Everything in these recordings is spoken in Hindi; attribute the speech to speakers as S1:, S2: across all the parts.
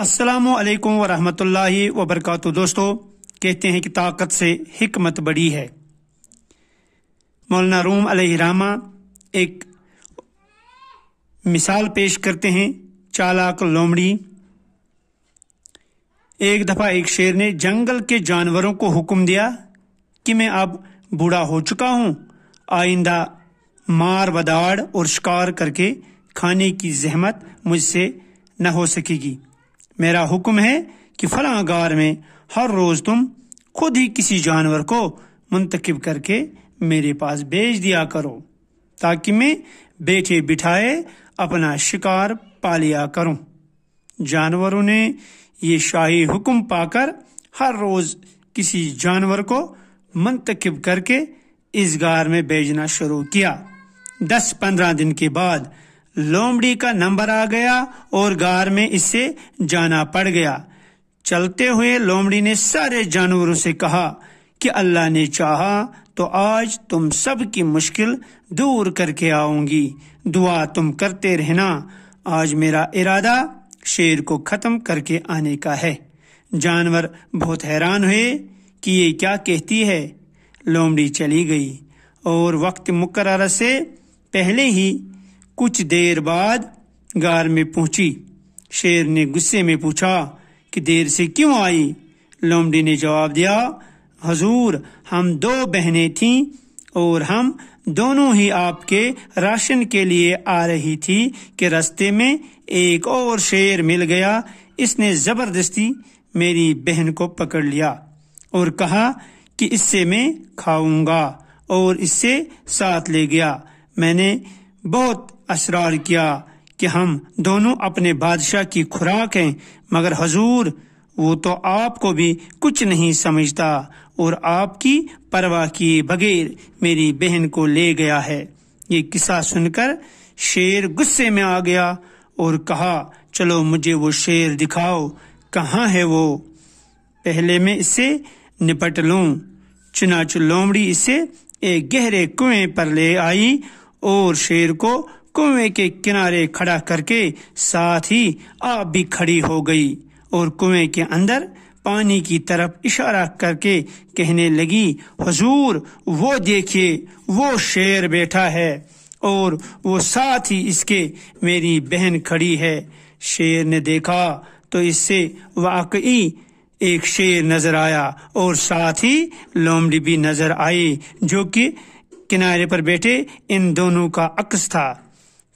S1: असलकम वरहमतुल्लाहि वबरकत दोस्तों कहते हैं कि ताकत से हमत बड़ी है मौलाना रूम अलहरामा एक मिसाल पेश करते हैं चालाक लोमड़ी एक दफ़ा एक शेर ने जंगल के जानवरों को हुक्म दिया कि मैं अब बूढ़ा हो चुका हूँ आइंदा मार बदाड़ और शिकार करके खाने की जहमत मुझसे न हो सकेगी मेरा हुक्म है कि फला गार में हर रोज तुम खुद ही किसी जानवर को मुंतखब करके मेरे पास भेज दिया करो ताकि मैं बैठे बिठाए अपना शिकार पा लिया करूं जानवरों ने ये शाही हुक्म पाकर हर रोज किसी जानवर को मंतखब करके इस गार में भेजना शुरू किया दस पंद्रह दिन के बाद लोमड़ी का नंबर आ गया और गार में इसे जाना पड़ गया चलते हुए लोमड़ी ने सारे जानवरों से कहा कि अल्लाह ने चाहा तो आज तुम सब की मुश्किल दूर करके आऊंगी दुआ तुम करते रहना आज मेरा इरादा शेर को खत्म करके आने का है जानवर बहुत हैरान हुए कि ये क्या कहती है लोमड़ी चली गई और वक्त मुकर से पहले ही कुछ देर बाद गार में पहुंची शेर ने गुस्से में पूछा कि देर से क्यों आई लोमड़ी ने जवाब दिया हजूर हम दो बहनें थीं और हम दोनों ही आपके राशन के लिए आ रही थी कि रास्ते में एक और शेर मिल गया इसने जबरदस्ती मेरी बहन को पकड़ लिया और कहा कि इससे मैं खाऊंगा और इससे साथ ले गया मैंने बहुत असरार किया कि हम दोनों अपने बादशाह की खुराक हैं मगर हजूर वो तो आपको भी कुछ नहीं समझता और आपकी परवाह किए बगैर मेरी बहन को ले गया है ये किस्सा सुनकर शेर गुस्से में आ गया और कहा चलो मुझे वो शेर दिखाओ कहाँ है वो पहले मैं इसे निपट लू चुनाच लोमड़ी इसे एक गहरे कुएं पर ले आई और शेर को कुएं के किनारे खड़ा करके साथ ही आप भी खड़ी हो गई और कुएं के अंदर पानी की तरफ इशारा करके कहने लगी हजूर वो देखिए वो शेर बैठा है और वो साथ ही इसके मेरी बहन खड़ी है शेर ने देखा तो इससे वाकई एक शेर नजर आया और साथ ही लोमड़ी भी नजर आई जो कि किनारे पर बैठे इन दोनों का अक्स था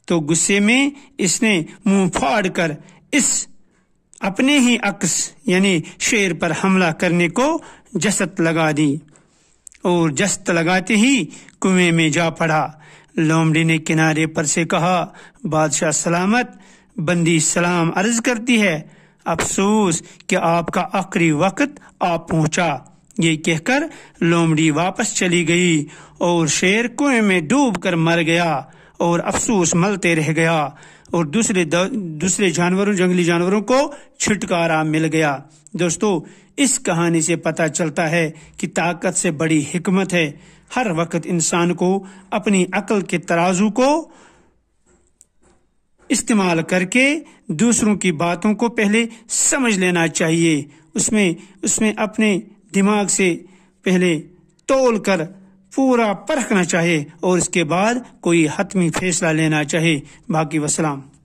S1: तो गुस्से में इसने मुंह कर इस अपने ही अक्स यानी शेर पर हमला करने को जसत लगा दी और जस्त लगाते ही कुएं में जा पड़ा लोमड़ी ने किनारे पर से कहा बादशाह सलामत बंदी सलाम अर्ज करती है अफसोस कि आपका आखिरी वक्त आ पहुंचा ये कहकर लोमड़ी वापस चली गई और शेर कुएं में डूब कर मर गया और अफसोस मलते रह गया और दूसरे दूसरे जानवरों जंगली जानवरों को छुटकारा मिल गया दोस्तों इस कहानी से पता चलता है कि ताकत से बड़ी हिकमत है हर वक्त इंसान को अपनी अकल के तराजू को इस्तेमाल करके दूसरों की बातों को पहले समझ लेना चाहिए उसमें उसमें अपने दिमाग से पहले तोल कर पूरा परखना चाहे और इसके बाद कोई हतमी फैसला लेना चाहे बाकी वसलाम